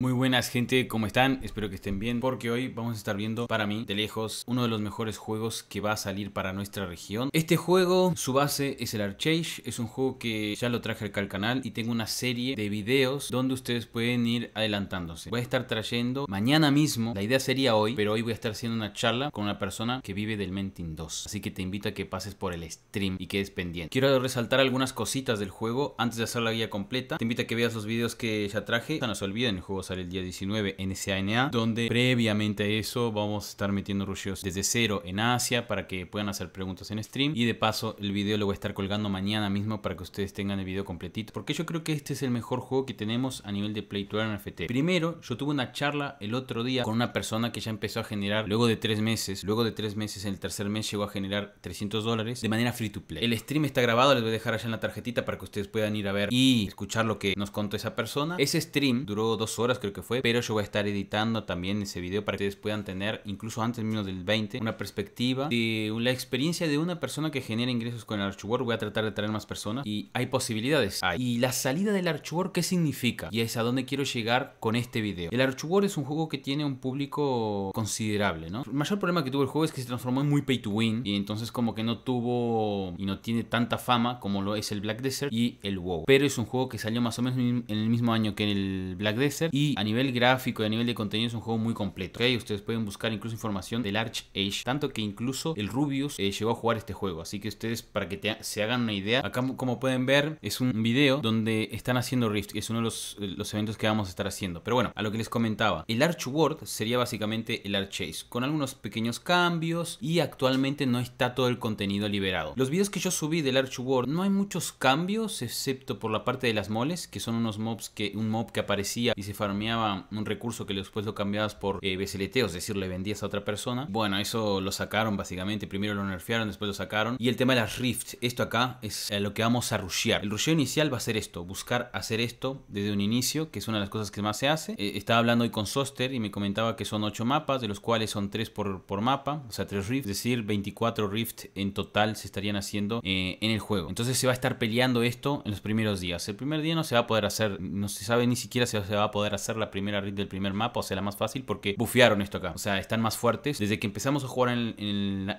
Muy buenas gente, ¿cómo están? Espero que estén bien porque hoy vamos a estar viendo para mí de lejos uno de los mejores juegos que va a salir para nuestra región. Este juego, su base es el Archage, es un juego que ya lo traje acá al canal y tengo una serie de videos donde ustedes pueden ir adelantándose. Voy a estar trayendo mañana mismo, la idea sería hoy, pero hoy voy a estar haciendo una charla con una persona que vive del Mentin 2. Así que te invito a que pases por el stream y quedes pendiente. Quiero resaltar algunas cositas del juego antes de hacer la guía completa. Te invito a que veas los videos que ya traje, no se olviden el juego el día 19 en SANA, donde previamente a eso vamos a estar metiendo rusheos desde cero en Asia para que puedan hacer preguntas en stream. Y de paso, el video lo voy a estar colgando mañana mismo para que ustedes tengan el video completito, porque yo creo que este es el mejor juego que tenemos a nivel de Play to Earn NFT. Primero, yo tuve una charla el otro día con una persona que ya empezó a generar luego de tres meses, luego de tres meses, en el tercer mes llegó a generar 300 dólares de manera free to play. El stream está grabado, les voy a dejar allá en la tarjetita para que ustedes puedan ir a ver y escuchar lo que nos contó esa persona. Ese stream duró dos horas creo que fue, pero yo voy a estar editando también ese video para que ustedes puedan tener, incluso antes menos del 20, una perspectiva de la experiencia de una persona que genera ingresos con el ArchWar. Voy a tratar de traer más personas y hay posibilidades. Hay. Y la salida del ArchWar, ¿qué significa? Y es a dónde quiero llegar con este video. El ArchWar es un juego que tiene un público considerable, ¿no? El mayor problema que tuvo el juego es que se transformó en muy pay to win y entonces como que no tuvo y no tiene tanta fama como lo es el Black Desert y el WoW. Pero es un juego que salió más o menos en el mismo año que el Black Desert y a nivel gráfico y a nivel de contenido es un juego muy completo. ¿okay? Ustedes pueden buscar incluso información del Arch Age, tanto que incluso el Rubius eh, llegó a jugar este juego. Así que ustedes, para que se hagan una idea, acá como pueden ver, es un video donde están haciendo Rift, es uno de eh, los, eventos que vamos a estar haciendo. Pero bueno, a lo que les comentaba, el Arch World sería básicamente el Arch Age, con algunos pequeños cambios y actualmente no está todo el contenido liberado. Los videos que yo subí del Arch World no hay muchos cambios, excepto por la parte de las moles, que son unos mobs que un mob que aparecía y se fueron un recurso que después lo cambiabas por eh, es decir, le vendías a otra persona. Bueno, eso lo sacaron básicamente. Primero lo nerfearon, después lo sacaron. Y el tema de las rifts. esto acá es lo que vamos a rushear. El rusheo inicial va a ser esto, buscar hacer esto desde un inicio, que es una de las cosas que más se hace. Eh, estaba hablando hoy con Soster y me comentaba que son 8 mapas, de los cuales son 3 por, mapa, o sea, 3 rifts. es decir, 24 rifts en total se estarían haciendo eh, en el juego. Entonces se va a estar peleando esto en los primeros días. El primer día no se va a poder hacer, no se sabe ni siquiera si se va a poder hacer la primera read del primer mapa, o sea, la más fácil, porque bufearon esto acá. O sea, están más fuertes. Desde que empezamos a jugar en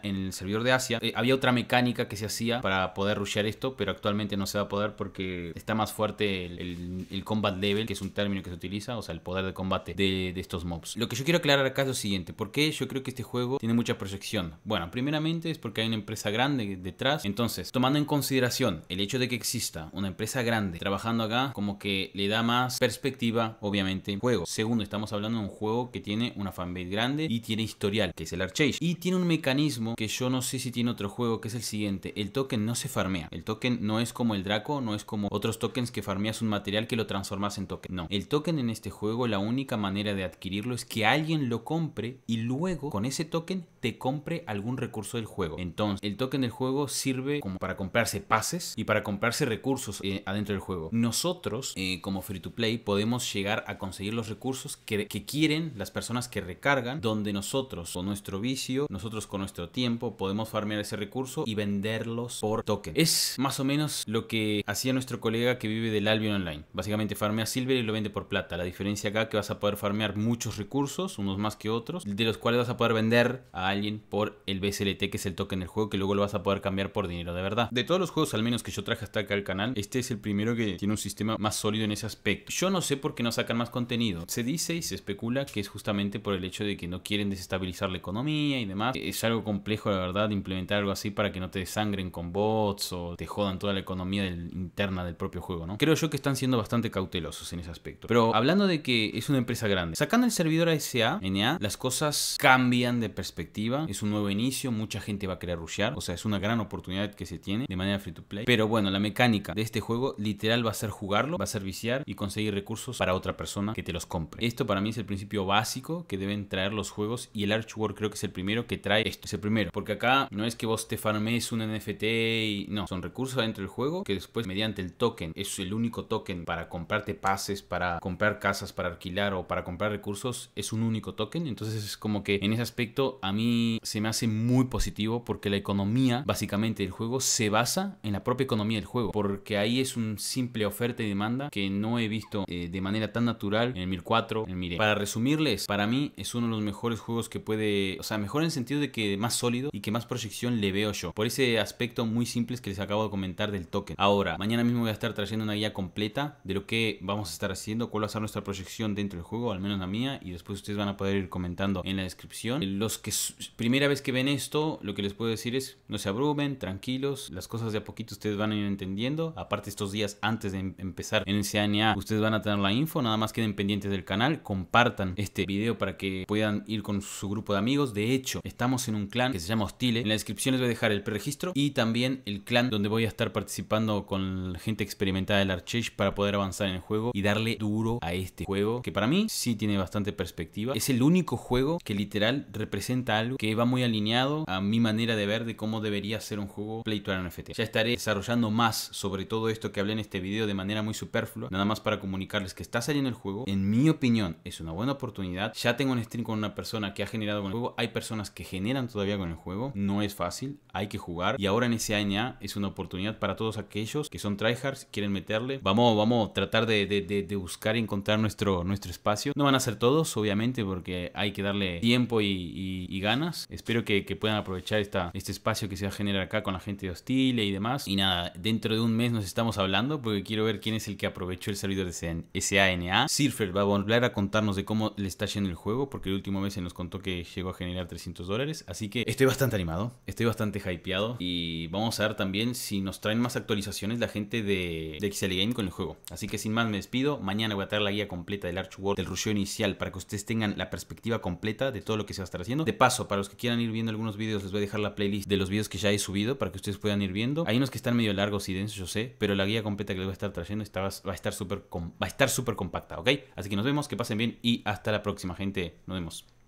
el, servidor de Asia, eh, había otra mecánica que se hacía para poder rushear esto, pero actualmente no se va a poder porque está más fuerte el, combat level, que es un término que se utiliza, o sea, el poder de combate de, de, estos mobs. Lo que yo quiero aclarar acá es lo siguiente, ¿por qué yo creo que este juego tiene mucha proyección? Bueno, primeramente es porque hay una empresa grande detrás, entonces, tomando en consideración el hecho de que exista una empresa grande trabajando acá, como que le da más perspectiva, obviamente en juego. Segundo, estamos hablando de un juego que tiene una fanbase grande y tiene historial, que es el Archage. Y tiene un mecanismo que yo no sé si tiene otro juego, que es el siguiente. El token no se farmea. El token no es como el Draco, no es como otros tokens que farmeas un material que lo transformas en token. No, el token en este juego la única manera de adquirirlo es que alguien lo compre y luego con ese token te compre algún recurso del juego. Entonces, el token del juego sirve como para comprarse pases y para comprarse recursos eh, adentro del juego. Nosotros, eh, como free to play, podemos llegar a conseguir los recursos que, que quieren las personas que recargan, donde nosotros con nuestro vicio, nosotros con nuestro tiempo, podemos farmear ese recurso y venderlos por token. Es más o menos lo que hacía nuestro colega que vive del Albion Online. Básicamente farmea silver y lo vende por plata. La diferencia acá que vas a poder farmear muchos recursos, unos más que otros, de los cuales vas a poder vender a alguien por el BSLT, que es el token del juego, que luego lo vas a poder cambiar por dinero de verdad. De todos los juegos, al menos que yo traje hasta acá al canal, este es el primero que tiene un sistema más sólido en ese aspecto. Yo no sé por qué no sacan más contenido. Se dice y se especula que es justamente por el hecho de que no quieren desestabilizar la economía y demás. Es algo complejo, la verdad, implementar algo así para que no te desangren con bots o te jodan toda la economía interna del propio juego, ¿no? Creo yo que están siendo bastante cautelosos en ese aspecto. Pero hablando de que es una empresa grande, sacando el servidor ASA, NA, las cosas cambian de perspectiva. Es un nuevo inicio, mucha gente va a querer rushear. O sea, es una gran oportunidad que se tiene de manera free to play. Pero bueno, la mecánica de este juego literal va a ser jugarlo, va a ser viciar y conseguir recursos para otra persona que te los compre. Esto para mí es el principio básico que deben traer los juegos y el Archwar creo que es el primero que trae esto. Es el primero, porque acá no es que vos te farmes un NFT y no, son recursos dentro del juego que después mediante el token, es el único token para comprarte pases, para comprar casas, para alquilar o para comprar recursos, es un único token. Entonces es como que en ese aspecto a mí se me hace muy positivo porque la economía básicamente del juego se basa en la propia economía del juego, porque ahí es un simple oferta y demanda que no he visto eh, de manera tan natural en el 1004 en Mire. Para resumirles, para mí es uno de los mejores juegos que puede, o sea, mejor en el sentido de que más sólido y que más proyección le veo yo. Por ese aspecto muy simple que les acabo de comentar del token. Ahora, mañana mismo voy a estar trayendo una guía completa de lo que vamos a estar haciendo, cuál va a ser nuestra proyección dentro del juego, al menos la mía, y después ustedes van a poder ir comentando en la descripción. Los que primera vez que ven esto, lo que les puedo decir es no se abrumen, tranquilos, las cosas de a poquito ustedes van a ir entendiendo. Aparte estos días antes de em, empezar en el CNA, ustedes van a tener la info, nada más que queden pendientes del canal, compartan este video para que puedan ir con su grupo de amigos. De hecho, estamos en un clan que se llama Hostile. En la descripción les voy a dejar el preregistro y también el clan donde voy a estar participando con gente experimentada del Archage para poder avanzar en el juego y darle duro a este juego que para mí sí tiene bastante perspectiva. Es el único juego que literal representa algo que va muy alineado a mi manera de ver de cómo debería ser un juego Play to NFT. Ya estaré desarrollando más sobre todo esto que hablé en este video de manera muy superflua, nada más para comunicarles que está saliendo el juego en mi opinión, es una buena oportunidad. Ya tengo un stream con una persona que ha generado con el juego. Hay personas que generan todavía con el juego. No es fácil, hay que jugar. Y ahora en ese año es una oportunidad para todos aquellos que son tryhards, quieren meterle. Vamos, vamos a tratar de, buscar y encontrar nuestro, nuestro espacio. No van a ser todos, obviamente, porque hay que darle tiempo y, ganas. Espero que, puedan aprovechar esta, este espacio que se va a generar acá con la gente de Hostile y demás. Y nada, dentro de un mes nos estamos hablando porque quiero ver quién es el que aprovechó el servidor de SANA. Surfer va a volver a contarnos de cómo le está yendo el juego, porque el último mes se nos contó que llegó a generar 300 dólares. Así que estoy bastante animado, estoy bastante hypeado. Y vamos a ver también si nos traen más actualizaciones la gente de, XL Game con el juego. Así que sin más me despido. Mañana voy a traer la guía completa del Arch World del rusheo inicial, para que ustedes tengan la perspectiva completa de todo lo que se va a estar haciendo. De paso, para los que quieran ir viendo algunos vídeos, les voy a dejar la playlist de los vídeos que ya he subido para que ustedes puedan ir viendo. Hay unos que están medio largos y densos, yo sé, pero la guía completa que les voy a estar trayendo va a estar súper compacta ¿ok? Así que nos vemos, que pasen bien y hasta la próxima, gente. Nos vemos.